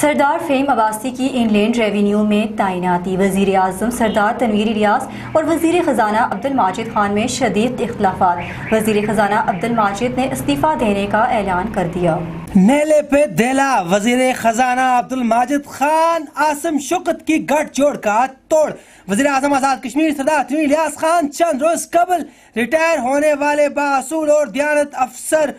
सरदार fame Abbasi की inland revenue में तैनाती वजीर अजम सरदार तनवीर रियाज और वजीर ख़जाना अब्दुल माजिद खान में शदीद इख्लाफा वजीर ख़जाना अब्दुल माजिद ने इस्तीफ़ा देने का ऐलान कर दिया नेले पे देला वजीर ख़जाना अब्दुल माजिद खान आसम शुकत की गठजोड़ का तोड़ वजी अजम आज़ाद कश्मीर सरदार तनवीर रियाज खान चंद रोज कबल रिटायर होने वाले बासूल और दयानत अफसर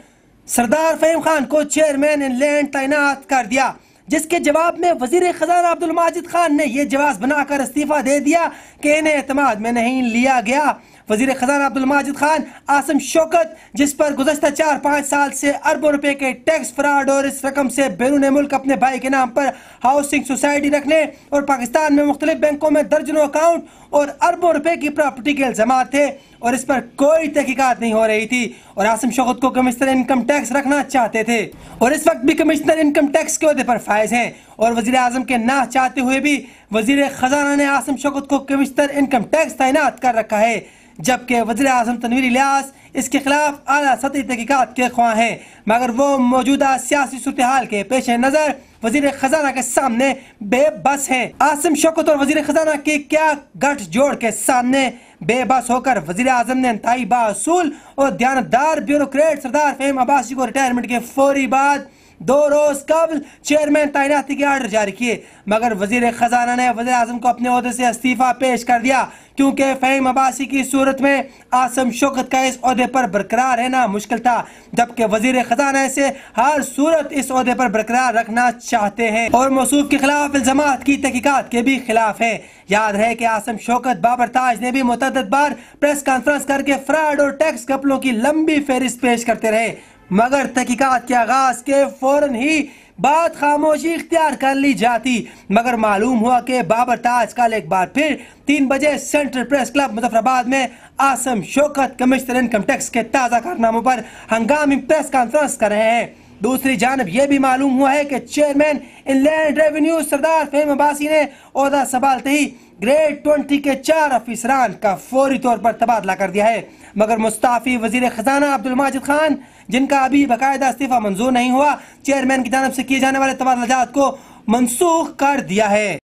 सरदार फेम खान को चेयरमैन इनलैंड तैनात कर दिया जिसके जवाब में वजीर खजाना अब्दुल माजिद खान ने यह जवाब बनाकर इस्तीफा दे दिया कि इन्हें अतमाद में नहीं लिया गया वजीर खजाना अब्दुल माजिद खान आसम शौकत जिस पर गुजशत चार पाँच साल से अरबों रुपए के टैक्स फ्रॉड और इस रकम से बैरून मुल्क अपने भाई के नाम पर हाउसिंग सोसाइटी रखने और पाकिस्तान में मुख्तलिफ बैंकों में दर्जनों अकाउंट और अरबों रुपए की प्रॉपर्टी के इल्जाम थे और इस पर कोई तहकीकत नहीं हो रही थी और आसम शौकत को कमिश्नर इनकम टैक्स रखना चाहते थे और इस वक्त भी कमिश्नर इनकम टैक्स के अहदे पर फायज हैं और वजीर अजम के ना चाहते हुए भी वजीर खजाना ने आसम शकुत को कमिश्नर इनकम टैक्स तैनात कर रखा है जबकि वजी अजम तनवीर लियास इसके खिलाफ अला सतह तहकीकत के ख्वाह हैं मगर वो मौजूदा सियासी सूरत हाल के पेश नज़र वजीर खजाना के सामने बेबस हैं आसिम शकुत और वजीर खजाना के क्या गठजोड़ के सामने बेबस होकर वजीर अजम ने इंतई बासूल और ध्यानदार ब्यूरोक्रेट सरदार फेम अब्बासी को रिटायरमेंट के फौरी बाद दो रोज कबल चेयरमैन तैनाती के आर्डर जारी किए मगर वजीर खजाना ने वजी अजम को अपने अहदे से इस्तीफा पेश कर दिया क्योंकि फ़हीम अब्बासी की सूरत में आसम शोकत का इस अहदे पर बरकरार रहना मुश्किल था जबकि वजीर खजाना से हर सूरत इस अहदे पर बरकरार रखना चाहते हैं और मसूफ के खिलाफ इल्जाम की तहकीकत के भी खिलाफ है याद रहे कि आसम शौकत बाबर ताज ने भी मुतद बार प्रेस कॉन्फ्रेंस करके फ्रॉड और टैक्स कपलों की लंबी फहरिस्त पेश करते रहे मगर तहकीकत के आगाज के फौरन ही बात खामोशी इख्तियार कर ली जाती मगर मालूम हुआ कि बाबर ताज कल एक बार फिर तीन बजे सेंट्रल प्रेस क्लब मुजफ्फराबाद में Asim Shaukat commissioner income tax के ताज़ा कारनामों पर हंगामी प्रेस कॉन्फ्रेंस कर रहे हैं दूसरी जानब यह भी मालूम हुआ है कि chairman inland revenue Sardar Faheem Abbasi ने अहदा संभालते ही ग्रेड ट्वेंटी के चार अफिसरान का फौरी तौर पर तबादला कर दिया है मगर मुस्ताफी वजीर खजाना अब्दुल माजिद खान जिनका अभी बाकायदा इस्तीफा मंजूर नहीं हुआ चेयरमैन की जानब से किए जाने वाले जात को मनसूख कर दिया है